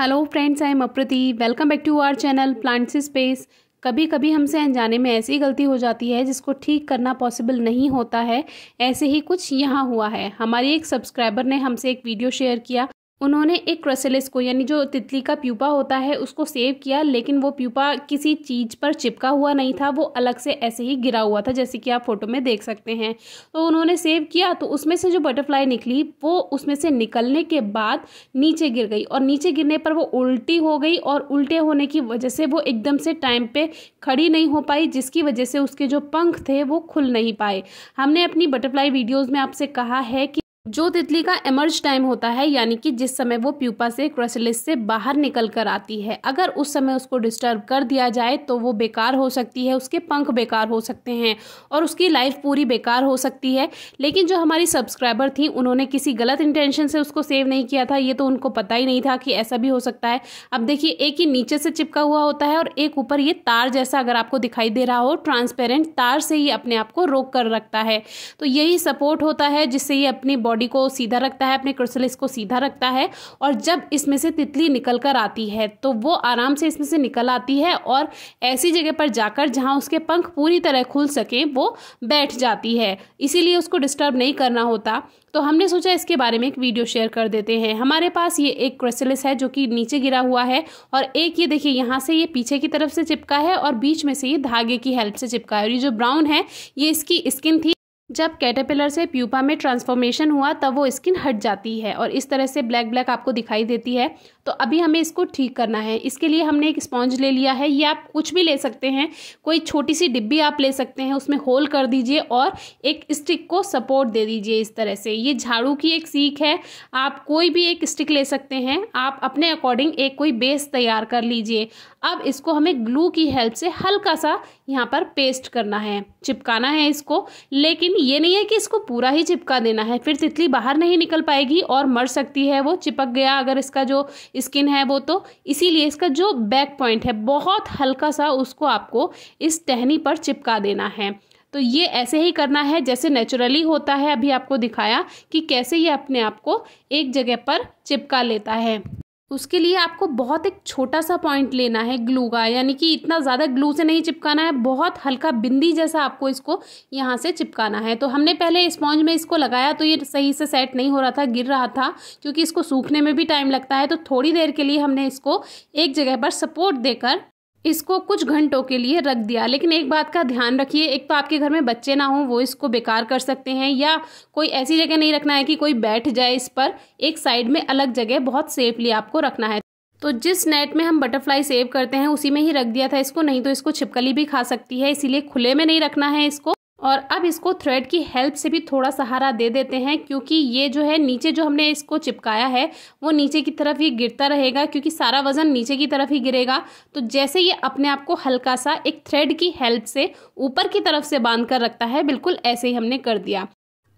hello friends I am Aprati welcome back to our channel plants space कभी कभी हमसे अनजाने में ऐसी गलती हो जाती है जिसको ठीक करना पॉसिबल नहीं होता है ऐसे ही कुछ यहाँ हुआ है हमारी एक सब्सक्राइबर ने हमसे एक वीडियो शेयर किया उन्होंने एक क्रसेलिस को यानी जो तितली का प्यूपा होता है उसको सेव किया लेकिन वो प्यूपा किसी चीज़ पर चिपका हुआ नहीं था वो अलग से ऐसे ही गिरा हुआ था जैसे कि आप फोटो में देख सकते हैं तो उन्होंने सेव किया तो उसमें से जो बटरफ्लाई निकली वो उसमें से निकलने के बाद नीचे गिर गई और नीचे गिरने पर वो उल्टी हो गई और उल्टे होने की वजह से वो एकदम से टाइम पर खड़ी नहीं हो पाई जिसकी वजह से उसके जो पंख थे वो खुल नहीं पाए हमने अपनी बटरफ्लाई वीडियोज़ में आपसे कहा है कि जो तितली का एमर्ज टाइम होता है यानी कि जिस समय वो प्यूपा से क्रसलिस से बाहर निकल कर आती है अगर उस समय उसको डिस्टर्ब कर दिया जाए तो वो बेकार हो सकती है उसके पंख बेकार हो सकते हैं और उसकी लाइफ पूरी बेकार हो सकती है लेकिन जो हमारी सब्सक्राइबर थी उन्होंने किसी गलत इंटेंशन से उसको सेव नहीं किया था ये तो उनको पता ही नहीं था कि ऐसा भी हो सकता है अब देखिए एक ही नीचे से चिपका हुआ होता है और एक ऊपर ये तार जैसा अगर आपको दिखाई दे रहा हो ट्रांसपेरेंट तार से ही अपने आप को रोक कर रखता है तो यही सपोर्ट होता है जिससे ये अपनी बॉडी बॉडी को सीधा रखता है अपने क्रिसलिस को सीधा रखता है और जब इसमें से तितली निकल कर आती है तो वो आराम से इसमें से निकल आती है और ऐसी जगह पर जाकर जहाँ उसके पंख पूरी तरह खुल सके वो बैठ जाती है इसीलिए उसको डिस्टर्ब नहीं करना होता तो हमने सोचा इसके बारे में एक वीडियो शेयर कर देते हैं हमारे पास ये एक क्रिसलिस है जो कि नीचे गिरा हुआ है और एक ये देखिए यहाँ से ये पीछे की तरफ से चिपका है और बीच में से ये धागे की हेल्प से चिपका है और ये जो ब्राउन है ये इसकी स्किन थी जब कैटेपिलर से प्यूपा में ट्रांसफॉर्मेशन हुआ तब वो स्किन हट जाती है और इस तरह से ब्लैक ब्लैक आपको दिखाई देती है तो अभी हमें इसको ठीक करना है इसके लिए हमने एक स्पॉन्ज ले लिया है ये आप कुछ भी ले सकते हैं कोई छोटी सी डिब्बी आप ले सकते हैं उसमें होल कर दीजिए और एक स्टिक को सपोर्ट दे दीजिए इस तरह से ये झाड़ू की एक सीख है आप कोई भी एक स्टिक ले सकते हैं आप अपने अकॉर्डिंग एक कोई बेस तैयार कर लीजिए अब इसको हमें ग्लू की हेल्प से हल्का सा यहाँ पर पेस्ट करना है चिपकाना है इसको लेकिन ये नहीं है कि इसको पूरा ही चिपका देना है फिर तितली बाहर नहीं निकल पाएगी और मर सकती है वो चिपक गया अगर इसका जो स्किन है वो तो इसीलिए इसका जो बैक पॉइंट है बहुत हल्का सा उसको आपको इस टहनी पर चिपका देना है तो ये ऐसे ही करना है जैसे नेचुरली होता है अभी आपको दिखाया कि कैसे ये अपने आप को एक जगह पर चिपका लेता है उसके लिए आपको बहुत एक छोटा सा पॉइंट लेना है ग्लू का यानी कि इतना ज़्यादा ग्लू से नहीं चिपकाना है बहुत हल्का बिंदी जैसा आपको इसको यहाँ से चिपकाना है तो हमने पहले स्पॉन्ज में इसको लगाया तो ये सही से सेट नहीं हो रहा था गिर रहा था क्योंकि इसको सूखने में भी टाइम लगता है तो थोड़ी देर के लिए हमने इसको एक जगह पर सपोर्ट देकर इसको कुछ घंटों के लिए रख दिया लेकिन एक बात का ध्यान रखिए एक तो आपके घर में बच्चे ना हो वो इसको बेकार कर सकते हैं या कोई ऐसी जगह नहीं रखना है कि कोई बैठ जाए इस पर एक साइड में अलग जगह बहुत सेफली आपको रखना है तो जिस नेट में हम बटरफ्लाई सेव करते हैं उसी में ही रख दिया था इसको नहीं तो इसको छिपकली भी खा सकती है इसीलिए खुले में नहीं रखना है इसको और अब इसको थ्रेड की हेल्प से भी थोड़ा सहारा दे देते हैं क्योंकि ये जो है नीचे जो हमने इसको चिपकाया है वो नीचे की तरफ ही गिरता रहेगा क्योंकि सारा वज़न नीचे की तरफ ही गिरेगा तो जैसे ये अपने आप को हल्का सा एक थ्रेड की हेल्प से ऊपर की तरफ से बांध कर रखता है बिल्कुल ऐसे ही हमने कर दिया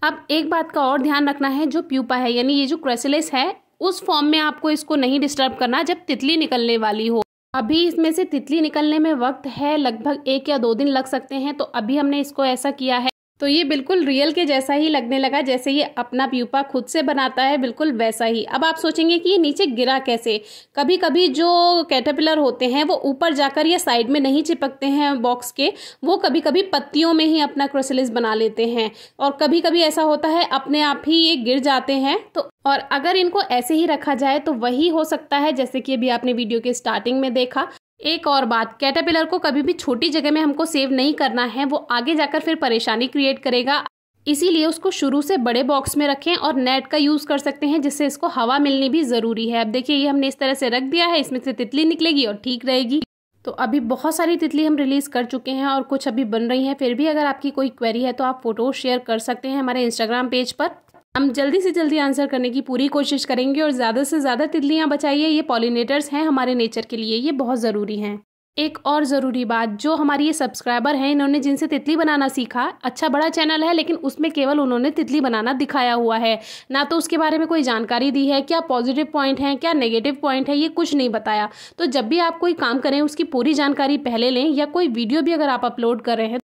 अब एक बात का और ध्यान रखना है जो प्यूपा है यानी ये जो क्रेसिलेस है उस फॉर्म में आपको इसको नहीं डिस्टर्ब करना जब तितली निकलने वाली हो अभी इसमें से तितली निकलने में वक्त है लगभग एक या दो दिन लग सकते हैं तो अभी हमने इसको ऐसा किया है तो ये बिल्कुल रियल के जैसा ही लगने लगा जैसे ये अपना प्यूपा खुद से बनाता है बिल्कुल वैसा ही अब आप सोचेंगे कि ये नीचे गिरा कैसे कभी कभी जो कैटरपिलर होते हैं वो ऊपर जाकर या साइड में नहीं चिपकते हैं बॉक्स के वो कभी कभी पत्तियों में ही अपना क्रोसिलिस बना लेते हैं और कभी कभी ऐसा होता है अपने आप ही ये गिर जाते हैं तो और अगर इनको ऐसे ही रखा जाए तो वही हो सकता है जैसे कि अभी आपने वीडियो के स्टार्टिंग में देखा एक और बात कैटापिलर को कभी भी छोटी जगह में हमको सेव नहीं करना है वो आगे जाकर फिर परेशानी क्रिएट करेगा इसीलिए उसको शुरू से बड़े बॉक्स में रखें और नेट का यूज़ कर सकते हैं जिससे इसको हवा मिलनी भी ज़रूरी है अब देखिए ये हमने इस तरह से रख दिया है इसमें से तितली निकलेगी और ठीक रहेगी तो अभी बहुत सारी तितली हम रिलीज़ कर चुके हैं और कुछ अभी बन रही हैं फिर भी अगर आपकी कोई क्वेरी है तो आप फ़ोटो शेयर कर सकते हैं हमारे इंस्टाग्राम पेज पर हम जल्दी से जल्दी आंसर करने की पूरी कोशिश करेंगे और ज़्यादा से ज़्यादा तितलियाँ बचाइए ये पॉलिनेटर्स हैं हमारे नेचर के लिए ये बहुत ज़रूरी हैं एक और ज़रूरी बात जो हमारी ये सब्सक्राइबर हैं इन्होंने जिनसे तितली बनाना सीखा अच्छा बड़ा चैनल है लेकिन उसमें केवल उन्होंने तितली बनाना दिखाया हुआ है ना तो उसके बारे में कोई जानकारी दी है क्या पॉजिटिव पॉइंट है क्या नेगेटिव पॉइंट है ये कुछ नहीं बताया तो जब भी आप कोई काम करें उसकी पूरी जानकारी पहले लें या कोई वीडियो भी अगर आप अपलोड कर रहे हैं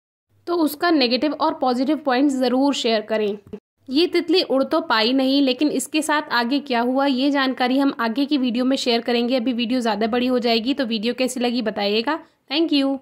तो उसका नेगेटिव और पॉजिटिव पॉइंट ज़रूर शेयर करें ये तितली उड़ तो पाई नहीं लेकिन इसके साथ आगे क्या हुआ ये जानकारी हम आगे की वीडियो में शेयर करेंगे अभी वीडियो ज़्यादा बड़ी हो जाएगी तो वीडियो कैसी लगी बताइएगा थैंक यू